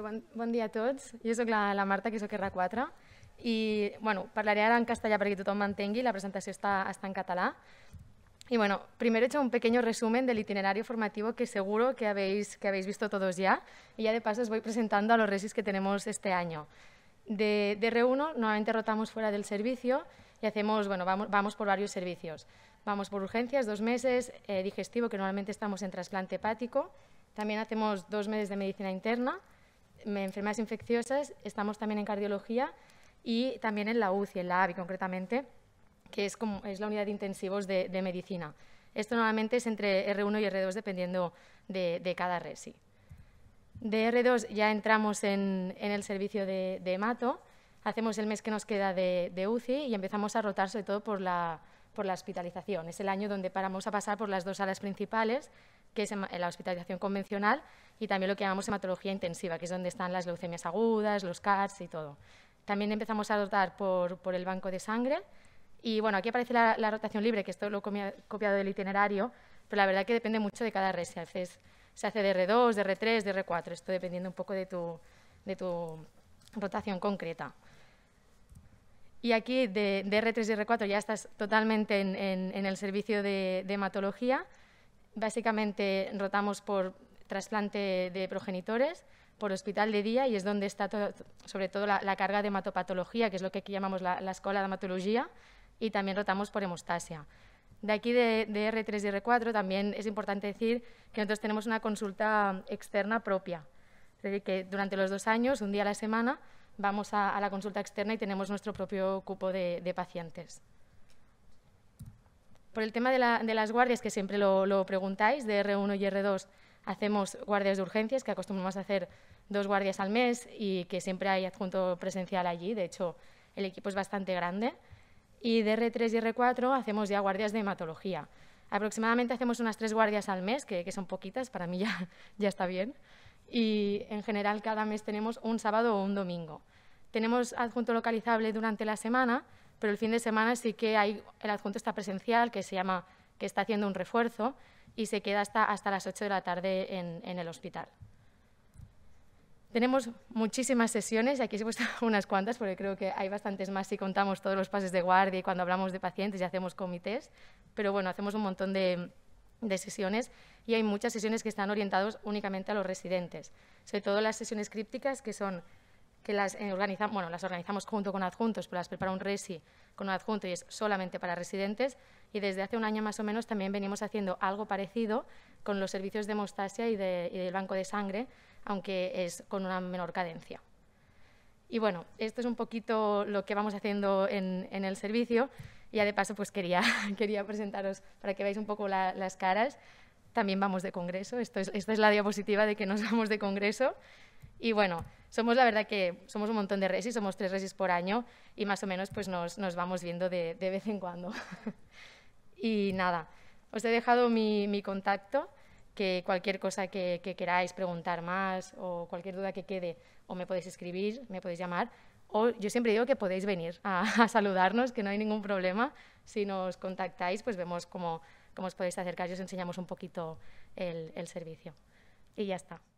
Bueno, día a todos. Jo sóc la, Marta, que sóc R4, Y, bueno, parlaré ara en castellà perquè tothom y la presentación está està en català. Y bueno, primero he hecho un pequeño resumen del itinerario formativo que seguro que habéis, que habéis visto todos ya. Y ya de paso os voy presentando a los resis que tenemos este año. De, de R1 nuevamente rotamos fuera del servicio y hacemos, bueno, vamos, vamos por varios servicios. Vamos por urgencias, dos meses, eh, digestivo, que normalmente estamos en trasplante hepático. También hacemos dos meses de medicina interna enfermedades infecciosas, estamos también en cardiología y también en la UCI, en la AVI concretamente, que es, como, es la unidad de intensivos de, medicina. Esto normalmente es entre R1 y R2 dependiendo de, cada resi. De R2 ya entramos en, el servicio de, de, hemato, hacemos el mes que nos queda de, de UCI y empezamos a rotar sobre todo por la, por la hospitalización. Es el año donde paramos a pasar por las dos salas principales, que es la hospitalización convencional y también lo que llamamos hematología intensiva, que es donde están las leucemias agudas, los CARS y todo. También empezamos a dotar por, el banco de sangre. Y bueno, aquí aparece la, rotación libre, que esto lo he copiado del itinerario, pero la verdad que depende mucho de cada red. se hace de R2, de R3, de R4, esto dependiendo un poco de tu rotación concreta. Y aquí de, R3 y R4 ya estás totalmente en, el servicio de, hematología. Básicamente rotamos por trasplante de progenitores, por hospital de día y es donde está sobre todo la, carga de hematopatología, que es lo que aquí llamamos la, escuela de hematología, y también rotamos por hemostasia. De aquí de, de, R3 y R4 también es importante decir que nosotros tenemos una consulta externa propia. Es decir, que durante los dos años, un día a la semana, vamos a, la consulta externa y tenemos nuestro propio cupo de, pacientes. Por el tema de, las guardias, que siempre lo, preguntáis, de R1 y R2 hacemos guardias de urgencias, que acostumbramos a hacer dos guardias al mes y que siempre hay adjunto presencial allí. De hecho, el equipo es bastante grande. Y de R3 y R4 hacemos ya guardias de hematología. Aproximadamente hacemos unas tres guardias al mes, que, son poquitas, para mí ya está bien y en general cada mes tenemos un sábado o un domingo. Tenemos adjunto localizable durante la semana, pero el fin de semana sí que hay, el adjunto está presencial, que se llama, que está haciendo un refuerzo y se queda hasta, hasta las 8 de la tarde en, el hospital. Tenemos muchísimas sesiones, y aquí se he puesto unas cuantas porque creo que hay bastantes más si contamos todos los pases de guardia y cuando hablamos de pacientes y hacemos comités, pero bueno, hacemos un montón de, de sesiones y hay muchas sesiones que están orientadas únicamente a los residentes, sobre todo las sesiones crípticas que son que las eh, organizamos, bueno, las organizamos junto con adjuntos, pero las prepara un resi con un adjunto y es solamente para residentes. Y desde hace un año más o menos también venimos haciendo algo parecido con los servicios de hemostasia y, de, del banco de sangre, aunque es con una menor cadencia. Y bueno, esto es un poquito lo que vamos haciendo en, en el servicio. Y ya de paso, pues quería, quería presentaros para que veáis un poco las caras. También vamos de congreso. Esto es, esta es la diapositiva de que nos vamos de congreso. Y bueno, somos la verdad que somos un montón de resis, somos tres resis por año y más o menos pues nos, vamos viendo de, vez en cuando. y nada, os he dejado mi, contacto, que cualquier cosa que, que queráis preguntar más o cualquier duda que quede, o me podéis escribir, me podéis llamar, yo siempre digo que podéis venir a, saludarnos, que no hay ningún problema. Si nos contactáis, pues vemos cómo, os podéis acercar y os enseñamos un poquito el servicio. Y ya está.